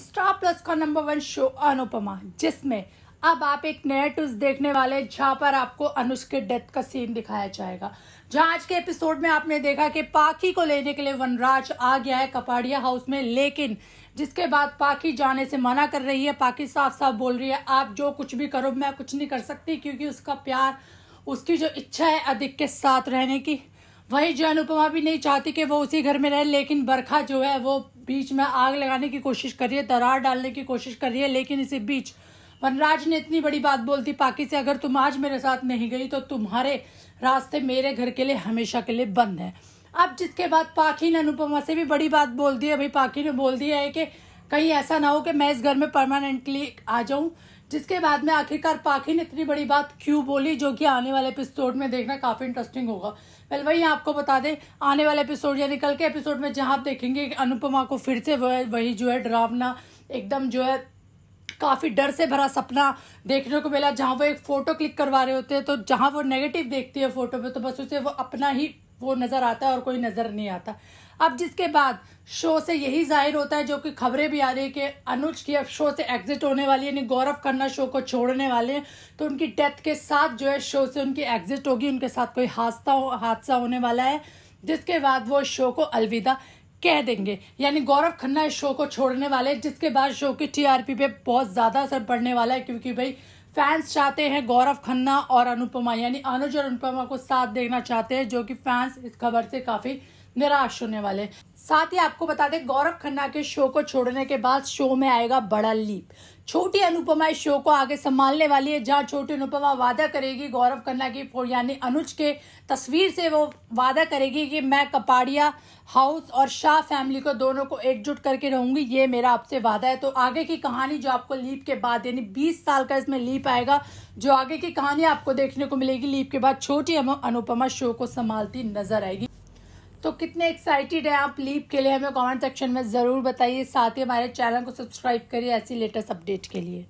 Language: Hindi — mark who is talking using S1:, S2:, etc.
S1: स्टार प्लस का नंबर वन शो अनुपमा जिसमें अब आप एक नया ट्विस्ट देखने वाले जहां पर आपको अनुष के डेथ का सीन दिखाया जाएगा जहां आज के एपिसोड में आपने देखा कि पाखी को लेने के लिए वनराज आ गया है कपाड़िया हाउस में लेकिन जिसके बाद पाखी जाने से मना कर रही है पाखी साफ साफ बोल रही है आप जो कुछ भी करो मैं कुछ नहीं कर सकती क्योंकि उसका प्यार उसकी जो इच्छा है अधिक के साथ रहने की वही जो अनुपमा भी नहीं चाहती कि वो उसी घर में रहे लेकिन बरखा जो है वो बीच में आग लगाने की कोशिश कर रही है दरार डालने की कोशिश कर रही है लेकिन इसी बीच वनराज ने इतनी बड़ी बात बोल दी पाकि से अगर तुम आज मेरे साथ नहीं गई तो तुम्हारे रास्ते मेरे घर के लिए हमेशा के लिए बंद है अब जिसके बाद पाखी ने अनुपमा से भी बड़ी बात बोल दी है भाई पाखी ने बोल दिया है कि कहीं ऐसा ना हो कि मैं इस घर में परमानेंटली आ जाऊं जिसके बाद में आखिरकार पाखिन इतनी बड़ी बात क्यों बोली जो कि आने वाले एपिसोड में देखना काफ़ी इंटरेस्टिंग होगा पहले वही आपको बता दें आने वाले एपिसोड यानी कल के एपिसोड में जहां आप देखेंगे अनुपमा को फिर से वही जो है डरावना एकदम जो है काफ़ी डर से भरा सपना देखने को मिला जहाँ वो एक फ़ोटो क्लिक करवा रहे होते हैं तो जहाँ वो नेगेटिव देखती है फ़ोटो में तो बस उसे वो अपना ही वो नज़र आता है और कोई नज़र नहीं आता अब जिसके बाद शो से यही जाहिर होता है जो कि खबरें भी आ रही है कि अनुज की अब शो से एग्जिट होने वाली है यानी गौरव करना शो को छोड़ने वाले हैं तो उनकी डेथ के साथ जो है शो से उनकी एग्जिट होगी उनके साथ कोई हादसा हो, हादसा होने वाला है जिसके बाद वो शो को अलविदा कह देंगे यानी गौरव खन्ना इस शो को छोड़ने वाले जिसके बाद शो की टीआरपी पे बहुत ज़्यादा असर पड़ने वाला है क्योंकि भाई फैंस चाहते हैं गौरव खन्ना और अनुपमा यानी अनुज और अनुपमा को साथ देखना चाहते हैं जो कि फैंस इस खबर से काफ़ी निराश होने वाले साथ ही आपको बता दें गौरव खन्ना के शो को छोड़ने के बाद शो में आएगा बड़ा लीप छोटी अनुपमा इस शो को आगे संभालने वाली है जहां छोटी अनुपमा वादा करेगी गौरव खन्ना की यानी अनुज के तस्वीर से वो वादा करेगी कि मैं कपाड़िया हाउस और शाह फैमिली को दोनों को एकजुट करके रहूंगी ये मेरा आपसे वादा है तो आगे की कहानी जो आपको लीप के बाद यानी बीस साल का इसमें लीप आएगा जो आगे की कहानी आपको देखने को मिलेगी लीप के बाद छोटी अनुपमा शो को संभालती नजर आएगी तो कितने एक्साइटेड हैं आप लीप के लिए हमें कमेंट सेक्शन में ज़रूर बताइए साथ ही हमारे चैनल को सब्सक्राइब करिए ऐसी लेटेस्ट अपडेट के लिए